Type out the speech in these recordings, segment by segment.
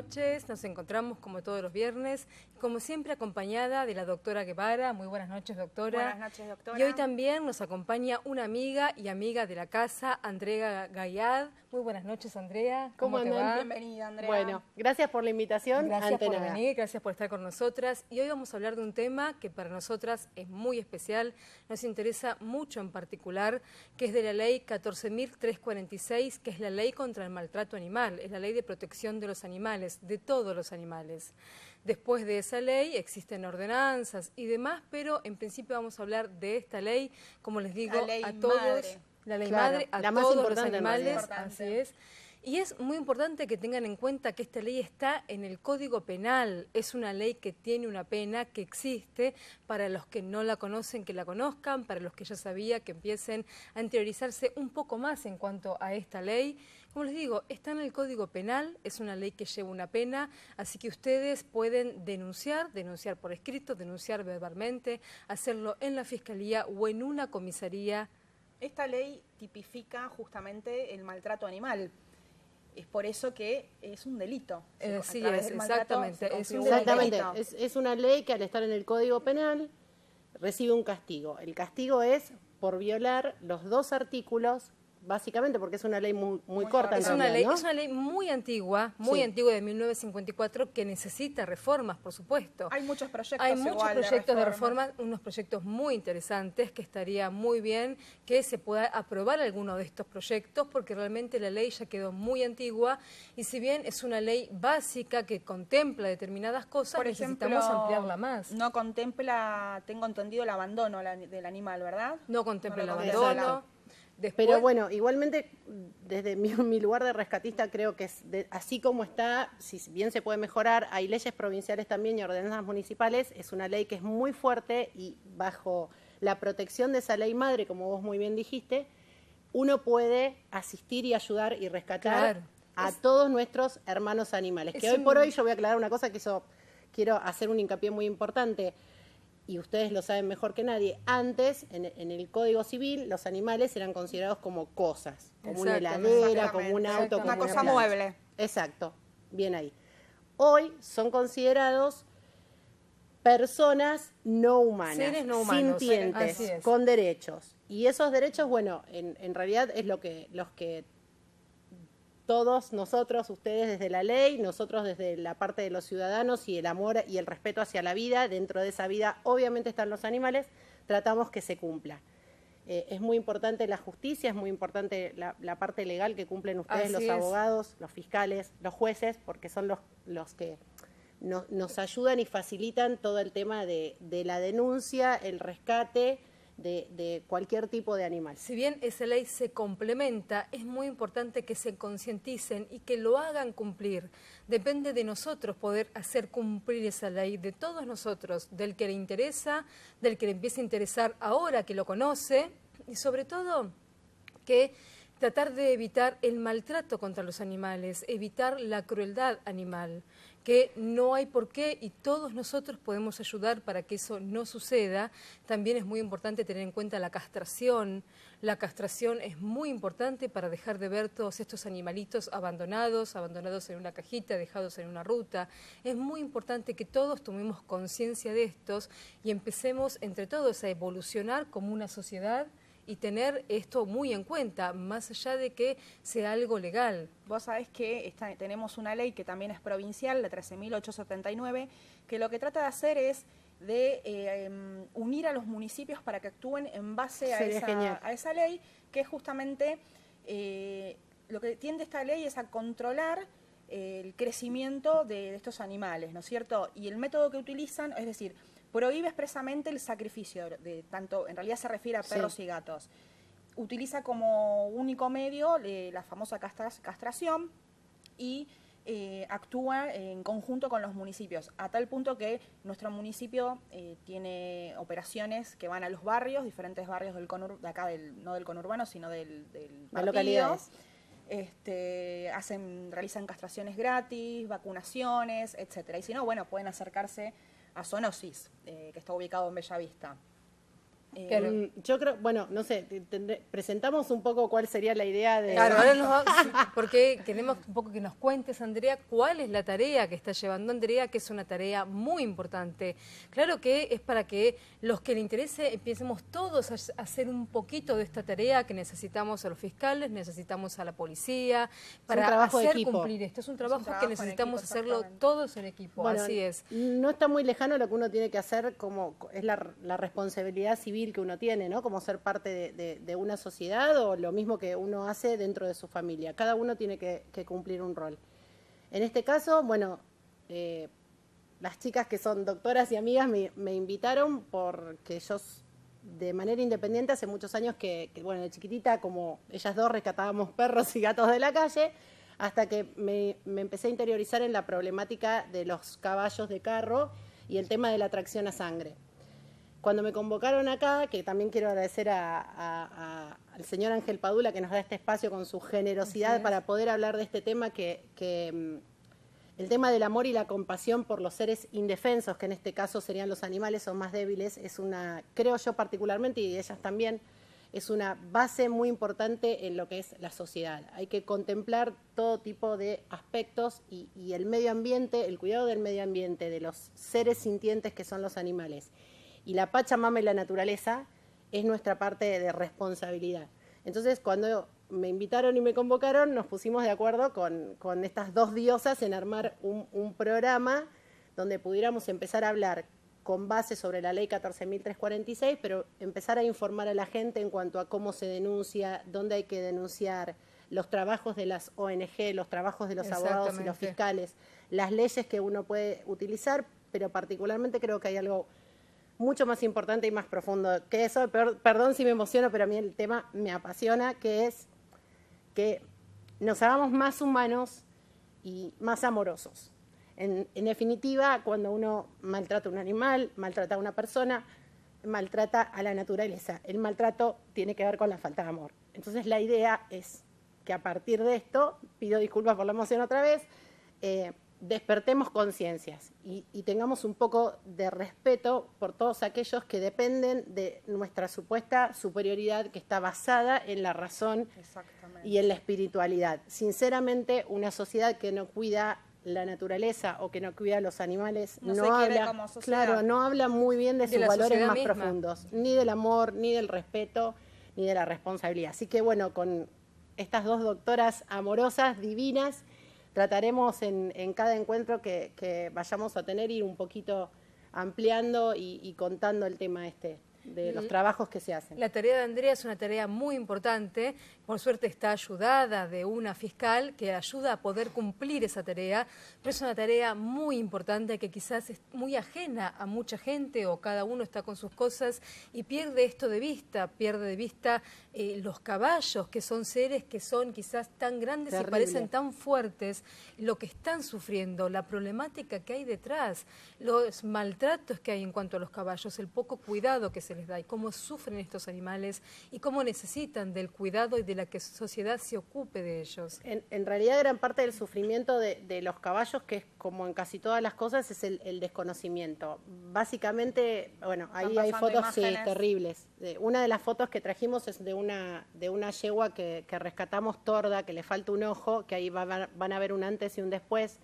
noches. Nos encontramos como todos los viernes, como siempre acompañada de la doctora Guevara. Muy buenas noches, doctora. Buenas noches, doctora. Y hoy también nos acompaña una amiga y amiga de la casa, Andrea Gallad, muy buenas noches, Andrea. ¿Cómo, te va? Bienvenida, Andrea. Bueno, gracias por la invitación. Gracias por gracias por estar con nosotras. Y hoy vamos a hablar de un tema que para nosotras es muy especial, nos interesa mucho en particular, que es de la ley 14.346, que es la ley contra el maltrato animal, es la ley de protección de los animales, de todos los animales. Después de esa ley existen ordenanzas y demás, pero en principio vamos a hablar de esta ley, como les digo, a todos la ley madre a todos los animales, así es. Y es muy importante que tengan en cuenta que esta ley está en el Código Penal, es una ley que tiene una pena que existe para los que no la conocen, que la conozcan, para los que ya sabía, que empiecen a interiorizarse un poco más en cuanto a esta ley. Como les digo, está en el Código Penal, es una ley que lleva una pena, así que ustedes pueden denunciar, denunciar por escrito, denunciar verbalmente, hacerlo en la Fiscalía o en una comisaría esta ley tipifica justamente el maltrato animal. Es por eso que es un delito. Eh, sí, es, exactamente. es una ley que al estar en el Código Penal recibe un castigo. El castigo es por violar los dos artículos básicamente porque es una ley muy, corta. Es, una ley, una ley muy antigua, muy antigua de 1954 que necesita reformas, por supuesto. Hay muchos proyectos. Hay muchos proyectos de reforma. unos proyectos muy interesantes que estaría muy bien que se pueda aprobar alguno de estos proyectos porque realmente la ley ya quedó muy antigua y si bien es una ley básica que contempla determinadas cosas, necesitamos ampliarla más. No contempla, tengo entendido, el abandono del animal, ¿verdad? No contempla el abandono. Pero bueno, igualmente desde mi, lugar de rescatista creo que es así como está, si bien se puede mejorar, hay leyes provinciales también y ordenanzas municipales, es una ley que es muy fuerte y bajo la protección de esa ley madre, como vos muy bien dijiste, uno puede asistir y ayudar y rescatar a todos nuestros hermanos animales. Que hoy por hoy yo voy a aclarar una cosa que eso quiero hacer un hincapié muy importante y ustedes lo saben mejor que nadie, antes en, el Código Civil los animales eran considerados como cosas, como una heladera, como un auto, como una cosa mueble. Exacto, bien ahí. Hoy son considerados personas no humanas, Seres no sintientes, con derechos. Y esos derechos, bueno, en, en realidad es lo que los que todos nosotros, ustedes desde la ley, nosotros desde la parte de los ciudadanos y el amor y el respeto hacia la vida, dentro de esa vida obviamente están los animales, tratamos que se cumpla. Eh, es muy importante la justicia, es muy importante la, parte legal que cumplen ustedes, los abogados, los fiscales, los jueces, porque son los, que nos ayudan y facilitan todo el tema de la denuncia, el rescate de, cualquier tipo de animal. Si bien esa ley se complementa, es muy importante que se concienticen y que lo hagan cumplir. Depende de nosotros poder hacer cumplir esa ley, de todos nosotros, del que le interesa, del que le empiece a interesar ahora que lo conoce y sobre todo que tratar de evitar el maltrato contra los animales, evitar la crueldad animal, que no hay por qué y todos nosotros podemos ayudar para que eso no suceda. También es muy importante tener en cuenta la castración. La castración es muy importante para dejar de ver todos estos animalitos abandonados, abandonados en una cajita, dejados en una ruta. Es muy importante que todos tomemos conciencia de estos y empecemos entre todos a evolucionar como una sociedad y tener esto muy en cuenta, más allá de que sea algo legal. Vos sabés que tenemos una ley que también es provincial, la 13.879, que lo que trata de hacer es de eh, unir a los municipios para que actúen en base a esa, a esa, ley, que es justamente eh, lo que tiende esta ley es a controlar eh, el crecimiento de estos animales, ¿no es cierto? Y el método que utilizan, es decir, prohíbe expresamente el sacrificio de tanto, en realidad se refiere a perros y gatos. Utiliza como único medio eh, la famosa castración y eh, actúa en conjunto con los municipios, a tal punto que nuestro municipio eh, tiene operaciones que van a los barrios, diferentes barrios del conur de acá, no del conurbano, sino del, del partido. Este, realizan castraciones gratis, vacunaciones, etcétera. Y si no, bueno, pueden acercarse a Zonosis, eh, que está ubicado en Bellavista. Eh, yo creo, bueno, no sé, presentamos un poco cuál sería la idea de... Claro, porque queremos un poco que nos cuentes, Andrea, cuál es la tarea que está llevando Andrea, que es una tarea muy importante. Claro que es para que los que le interese empiecemos todos a hacer un poquito de esta tarea que necesitamos a los fiscales, necesitamos a la policía, para hacer cumplir esto. Es un trabajo, que necesitamos hacerlo todos en equipo, así es. No está muy lejano lo que uno tiene que hacer como es la, la responsabilidad civil que uno tiene, ¿no? Como ser parte de, una sociedad o lo mismo que uno hace dentro de su familia. Cada uno tiene que, cumplir un rol. En este caso, bueno, eh, las chicas que son doctoras y amigas me, invitaron porque yo de manera independiente hace muchos años que, bueno, de chiquitita como ellas dos rescatábamos perros y gatos de la calle, hasta que me, me empecé a interiorizar en la problemática de los caballos de carro y el tema de la tracción a sangre. Cuando me convocaron acá, que también quiero agradecer al señor Ángel Padula que nos da este espacio con su generosidad para poder hablar de este tema que, mm, el tema del amor y la compasión por los seres indefensos, que en este caso serían los animales o más débiles, es una, creo yo particularmente, y ellas también, es una base muy importante en lo que es la sociedad. Hay que contemplar todo tipo de aspectos y, y el medio ambiente, el cuidado del medio ambiente, de los seres sintientes que son los animales. Y la Pachamama y la naturaleza es nuestra parte de responsabilidad. Entonces, cuando me invitaron y me convocaron, nos pusimos de acuerdo con, con estas dos diosas en armar un, un, programa donde pudiéramos empezar a hablar con base sobre la ley 14.346, pero empezar a informar a la gente en cuanto a cómo se denuncia, dónde hay que denunciar, los trabajos de las ONG, los trabajos de los abogados y los fiscales, las leyes que uno puede utilizar, pero particularmente creo que hay algo mucho más importante y más profundo que eso. perdón si me emociono, pero a mí el tema me apasiona, que es que nos hagamos más humanos y más amorosos. En, definitiva, cuando uno maltrata a un animal, maltrata a una persona, maltrata a la naturaleza. El maltrato tiene que ver con la falta de amor. Entonces la idea es que a partir de esto, pido disculpas por la emoción otra vez, eh, despertemos conciencias y, tengamos un poco de respeto por todos aquellos que dependen de nuestra supuesta superioridad que está basada en la razón y en la espiritualidad. Sinceramente, una sociedad que no cuida la naturaleza o que no cuida a los animales no, habla claro no habla muy bien de, sus valores más profundos ni del amor ni del respeto ni de la responsabilidad así que bueno con estas dos doctoras amorosas divinas trataremos en, cada encuentro que, vayamos a tener ir un poquito ampliando y, y contando el tema este de los trabajos que se hacen. La tarea de Andrea es una tarea muy importante, por suerte está ayudada de una fiscal que ayuda a poder cumplir esa tarea, pero es una tarea muy importante que quizás es muy ajena a mucha gente o cada uno está con sus cosas y pierde esto de vista, pierde de vista eh, los caballos que son seres que son quizás tan grandes y parecen tan fuertes, lo que están sufriendo, la problemática que hay detrás, los maltratos que hay en cuanto a los caballos, el poco cuidado que se les y cómo sufren estos animales y cómo necesitan del cuidado y de la que sociedad se ocupe de ellos. En, realidad gran parte del sufrimiento de, los caballos, que es como en casi todas las cosas, es el, desconocimiento. Básicamente, bueno, ahí hay fotos terribles. Una de las fotos que trajimos es de una, de una yegua que, rescatamos torda, que le falta un ojo, que ahí van a ver un antes y un después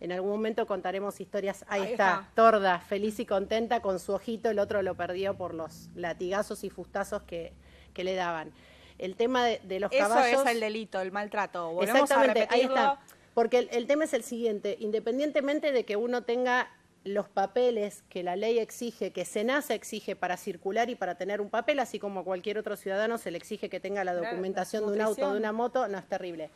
en algún momento contaremos historias. Ahí, está, Torda, feliz y contenta con su ojito. El otro lo perdió por los latigazos y fustazos que, le daban. El tema de, los caballos. Eso es el delito, el maltrato. exactamente, ahí está. Porque el, tema es el siguiente: independientemente de que uno tenga los papeles que la ley exige, que SENASA exige para circular y para tener un papel, así como cualquier otro ciudadano se le exige que tenga la documentación de un auto, de una moto, no es terrible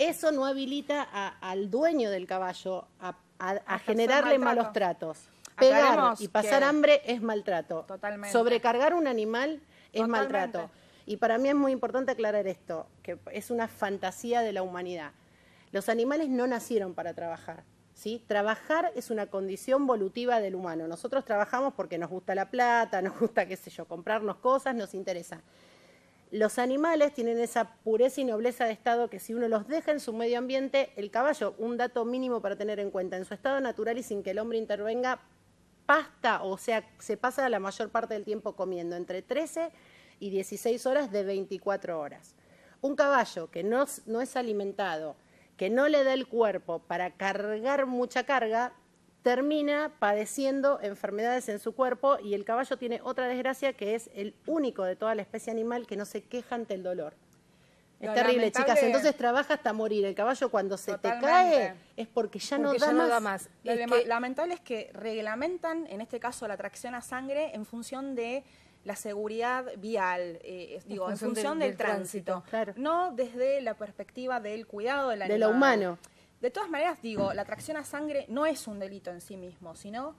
eso no habilita al dueño del caballo a, generarle malos tratos. Pegar y pasar hambre es maltrato. Totalmente. Sobrecargar un animal es maltrato. Y para mí es muy importante aclarar esto, que es una fantasía de la humanidad. Los animales no nacieron para trabajar. ¿Sí? Trabajar es una condición evolutiva del humano. Nosotros trabajamos porque nos gusta la plata, nos gusta, qué sé yo, comprarnos cosas, nos interesa los animales tienen esa pureza y nobleza de estado que si uno los deja en su medio ambiente, el caballo, un dato mínimo para tener en cuenta, en su estado natural y sin que el hombre intervenga, pasta, o sea, se pasa la mayor parte del tiempo comiendo, entre 13 y 16 horas de 24 horas. Un caballo que no, no es alimentado, que no le da el cuerpo para cargar mucha carga, termina padeciendo enfermedades en su cuerpo y el caballo tiene otra desgracia que es el único de toda la especie animal que no se queja ante el dolor. Es terrible, chicas. Entonces trabaja hasta morir. El caballo cuando se te cae es porque ya no, da, más. lamentable es que reglamentan, en este caso, la tracción a sangre en función de la seguridad vial, eh, digo, en función del, tránsito. No desde la perspectiva del cuidado del animal. De lo humano. De todas maneras, digo, la atracción a sangre no es un delito en sí mismo, sino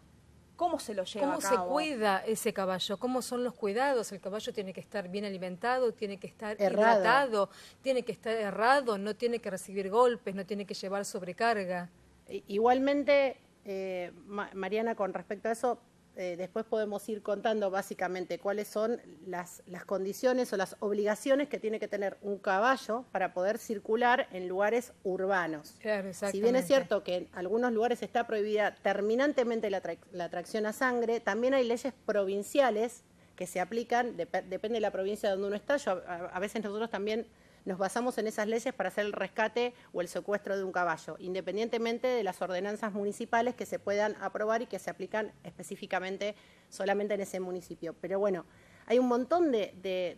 cómo se lo lleva ¿Cómo a cabo? se cuida ese caballo? ¿Cómo son los cuidados? El caballo tiene que estar bien alimentado, tiene que estar hidratado, tiene que estar errado, no tiene que recibir golpes, no tiene que llevar sobrecarga. Igualmente, eh, Mariana, con respecto a eso, eh, después podemos ir contando básicamente cuáles son las, las, condiciones o las obligaciones que tiene que tener un caballo para poder circular en lugares urbanos. Claro, si bien es cierto que en algunos lugares está prohibida terminantemente la, la tracción a sangre, también hay leyes provinciales que se aplican, depende de la provincia donde uno está. a, a veces nosotros también nos basamos en esas leyes para hacer el rescate o el secuestro de un caballo, independientemente de las ordenanzas municipales que se puedan aprobar y que se aplican específicamente solamente en ese municipio. Pero bueno, hay un montón de,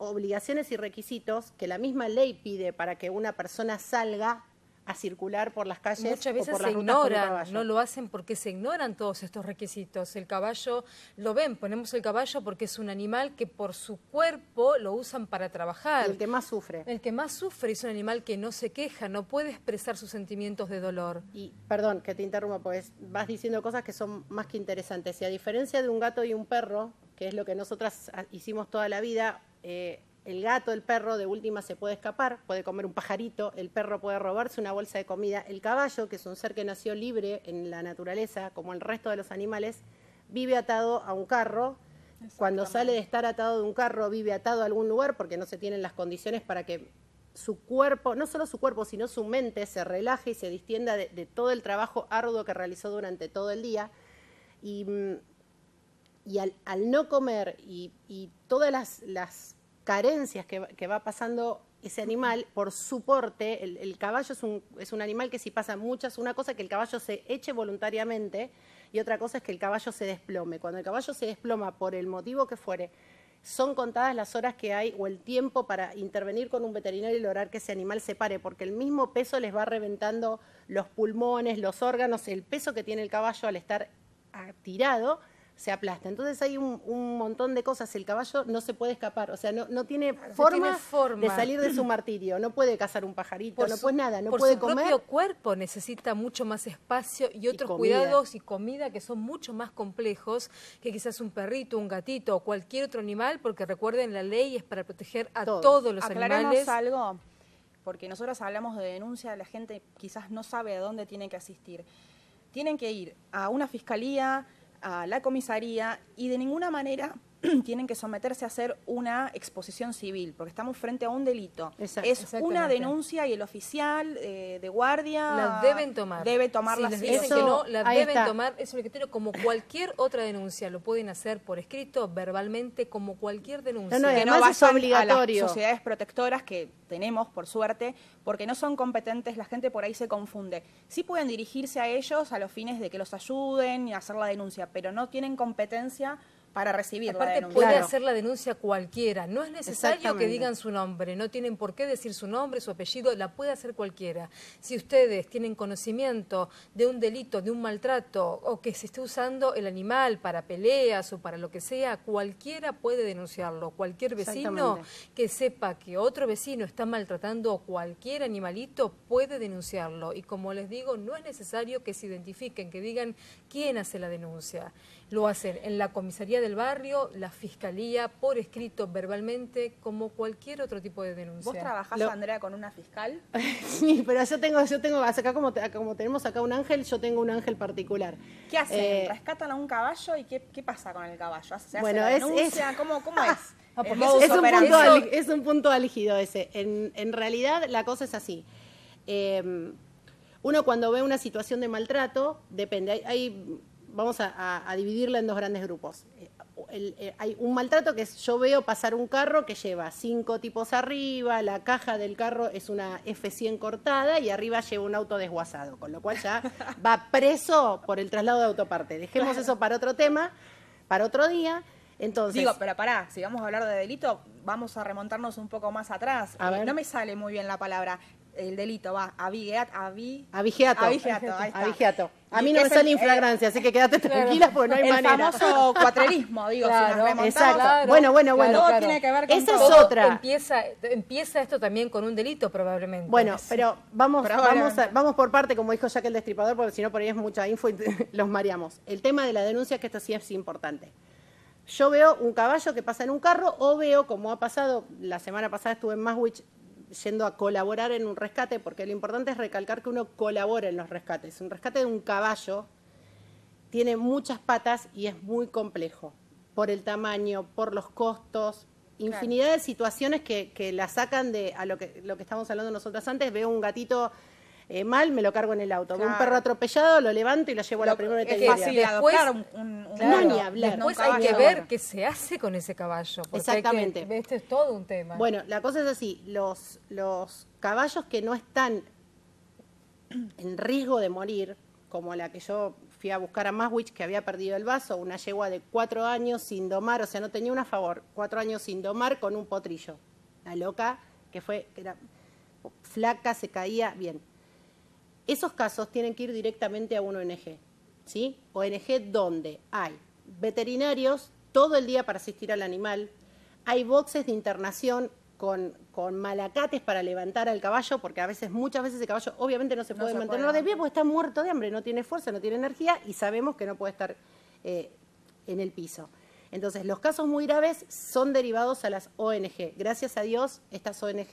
obligaciones y requisitos que la misma ley pide para que una persona salga a circular por las calles. Muchas veces o por se ignora, no lo hacen porque se ignoran todos estos requisitos. El caballo, lo ven, ponemos el caballo porque es un animal que por su cuerpo lo usan para trabajar. El que más sufre. El que más sufre es un animal que no se queja, no puede expresar sus sentimientos de dolor. Y perdón que te interrumpa, pues vas diciendo cosas que son más que interesantes. Y a diferencia de un gato y un perro, que es lo que nosotras hicimos toda la vida, eh, el gato, el perro de última se puede escapar, puede comer un pajarito, el perro puede robarse una bolsa de comida, el caballo, que es un ser que nació libre en la naturaleza, como el resto de los animales, vive atado a un carro. Cuando sale de estar atado de un carro, vive atado a algún lugar porque no se tienen las condiciones para que su cuerpo, no solo su cuerpo, sino su mente se relaje y se distienda de, todo el trabajo arduo que realizó durante todo el día. Y, mm, al, no comer y, todas las carencias que, va pasando ese animal por su porte, el, caballo es un, es un, animal que si pasa muchas, una cosa es que el caballo se eche voluntariamente y otra cosa es que el caballo se desplome. Cuando el caballo se desploma por el motivo que fuere, son contadas las horas que hay o el tiempo para intervenir con un veterinario y lograr que ese animal se pare, porque el mismo peso les va reventando los pulmones, los órganos, el peso que tiene el caballo al estar tirado se aplasta. Entonces hay un, montón de cosas. El caballo no se puede escapar, o sea, no, no, tiene, forma de salir de su martirio. No puede cazar un pajarito, no puede nada, no por su propio cuerpo necesita mucho más espacio y otros cuidados y comida que son mucho más complejos que quizás un perrito, un gatito o cualquier otro animal, porque recuerden, la ley es para proteger a todos, los Aclaremos animales. algo, porque nosotros hablamos de denuncia, la gente quizás no sabe a dónde tiene que asistir. Tienen que ir a una fiscalía, a la comisaría y de ninguna manera tienen que someterse a hacer una exposición civil, porque estamos frente a un delito. es una denuncia y el oficial eh, de guardia... La deben tomar. Debe tomar Si dicen que no, la deben tomar. Es un criterio como cualquier otra denuncia. Lo pueden hacer por escrito, verbalmente, como cualquier denuncia. No, no, es obligatorio. A las sociedades protectoras que tenemos, por suerte, porque no son competentes, la gente por ahí se confunde. Sí pueden dirigirse a ellos a los fines de que los ayuden y hacer la denuncia, pero no tienen competencia para recibir Aparte, puede hacer la denuncia cualquiera, no es necesario que digan su nombre, no tienen por qué decir su nombre, su apellido, la puede hacer cualquiera. Si ustedes tienen conocimiento de un delito, de un maltrato o que se esté usando el animal para peleas o para lo que sea, cualquiera puede denunciarlo, cualquier vecino que sepa que otro vecino está maltratando a cualquier animalito puede denunciarlo y como les digo, no es necesario que se identifiquen, que digan quién hace la denuncia lo hacen en la comisaría del barrio, la fiscalía, por escrito, verbalmente, como cualquier otro tipo de denuncia. ¿Vos trabajás, Andrea, con una fiscal? sí, pero yo tengo, yo tengo, acá como, tenemos acá un ángel, yo tengo un ángel particular. ¿Qué hacen? Eh, ¿Rescatan a un caballo y qué, pasa con el caballo? ¿Se hace denuncia? Es, ¿Cómo, es? Ah, es, un punto ese. En, realidad la cosa es así. Em, uno cuando ve una situación de maltrato, depende, hay vamos a, dividirla en dos grandes grupos. Eh, eh, hay un maltrato que es, yo veo pasar un carro que lleva cinco tipos arriba, la caja del carro es una F100 cortada y arriba lleva un auto desguazado, con lo cual ya va preso por el traslado de autoparte. Dejemos eso para otro tema, para otro día. Entonces, Digo, pero pará, si vamos a hablar de delito, vamos a remontarnos un poco más atrás. A eh, No me sale muy bien la palabra el delito, va, a vigeato a Abigeato, A A mí no me sale eh, inflagrancia, así que quédate tranquila porque no hay manera. El famoso cuatrerismo, digo, Exacto. bueno, bueno, bueno. Todo tiene que ver con Esa es otra. Empieza, esto también con un delito probablemente. Bueno, pero vamos, por parte, como dijo Jack el Destripador, porque si no por ahí es mucha info y los mareamos. El tema de la denuncia, es que esto sí es importante yo veo un caballo que pasa en un carro o veo, como ha pasado, la semana pasada estuve en Maswich, yendo a colaborar en un rescate, porque lo importante es recalcar que uno colabora en los rescates. Un rescate de un caballo tiene muchas patas y es muy complejo, por el tamaño, por los costos, infinidad de situaciones que, que, la sacan de a lo que, lo que estábamos hablando nosotras antes. Veo un gatito eh, mal, me lo cargo en el auto. Un perro atropellado, lo levanto y lo llevo a la primera veterinaria. Es fácil después, no, hablar. hay que ver qué se hace con ese caballo. Exactamente. este es todo un tema. Bueno, la cosa es así, los, los caballos que no están en riesgo de morir, como la que yo fui a buscar a Maswich, que había perdido el vaso, una yegua de cuatro años sin domar, o sea, no tenía una favor, cuatro años sin domar con un potrillo. La loca, que fue, que era flaca, se caía, bien. Esos casos tienen que ir directamente a un ONG, ¿sí? ONG donde hay veterinarios todo el día para asistir al animal, hay boxes de internación con, malacates para levantar al caballo, porque a veces, muchas veces el caballo obviamente no se puede mantener de pie porque está muerto de hambre, no tiene fuerza, no tiene energía y sabemos que no puede estar eh, en el piso. Entonces, los casos muy graves son derivados a las ONG. Gracias a Dios, estas ONG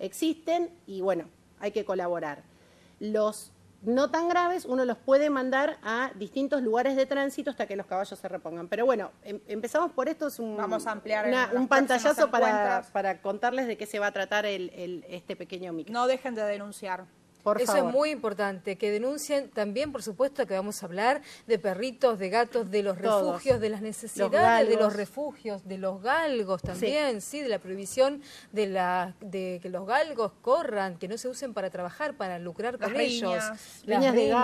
existen y bueno, hay que colaborar los no tan graves uno los puede mandar a distintos lugares de tránsito hasta que los caballos se repongan. Pero bueno, em, empezamos por esto, es un, Vamos a ampliar un pantallazo para, para, contarles de qué se va a tratar el, este pequeño micro. No dejen de denunciar. Eso es muy importante, que denuncien también, por supuesto, que vamos a hablar de perritos, de gatos, de los refugios, de las necesidades de los refugios, de los galgos también, sí, de la prohibición de, la, de que los galgos corran, que no se usen para trabajar, para lucrar con ellos. Las de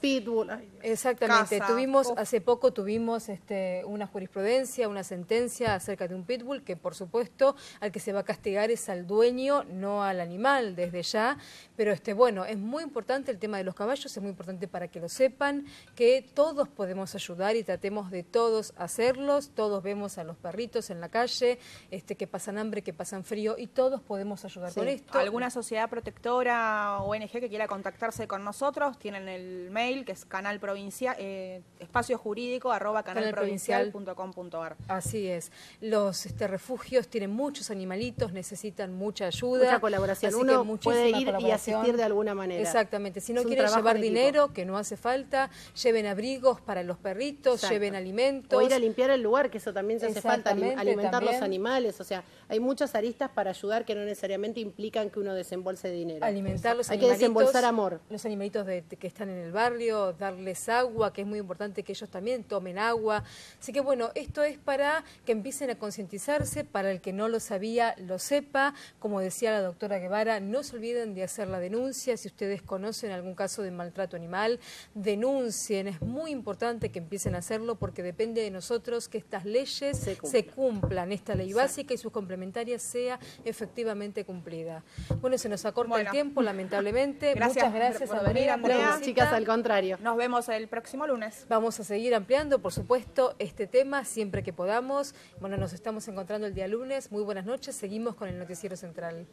pitbull. Exactamente, tuvimos, hace poco tuvimos este, una jurisprudencia, una sentencia acerca de un pitbull, que por supuesto al que se va a castigar es al dueño, no al animal desde ya, pero este bueno, es muy importante el tema de los caballos, es muy importante para que lo sepan, que todos podemos ayudar y tratemos de todos hacerlos, todos vemos a los perritos en la calle, este, que pasan hambre, que pasan frío, y todos podemos ayudar con esto. ¿Alguna sociedad protectora o ONG que quiera contactarse con nosotros? Tienen el mail que es canal eh, canalprovincial.com.ar. Así es. Los este, refugios tienen muchos animalitos, necesitan mucha ayuda. Mucha colaboración. Así Uno puede ir y asistir de alguna manera. Exactamente, si no quieren llevar dinero, que no hace falta, lleven abrigos para los perritos, lleven alimentos. O ir a limpiar el lugar, que eso también se hace falta, alimentar los animales, o sea, hay muchas aristas para ayudar que no necesariamente implican que uno desembolse dinero. Alimentar los Hay que desembolsar amor. Los animalitos de, que están en el barrio, darles agua, que es muy importante que ellos también tomen agua. Así que bueno, esto es para que empiecen a concientizarse, para el que no lo sabía, lo sepa. Como decía la doctora Guevara, no se olviden de hacer la denuncia, si ustedes conocen algún caso de maltrato animal, denuncien, es muy importante que empiecen a hacerlo porque depende de nosotros que estas leyes se cumplan, esta ley básica y sus complementarias sea efectivamente cumplida. Bueno, se nos acorta el tiempo, lamentablemente. gracias, Muchas gracias por venir, Andrea. Chicas, al contrario. Nos vemos el próximo lunes. Vamos a seguir ampliando, por supuesto, este tema siempre que podamos. Bueno, nos estamos encontrando el día lunes. Muy buenas noches. Seguimos con el Noticiero Central.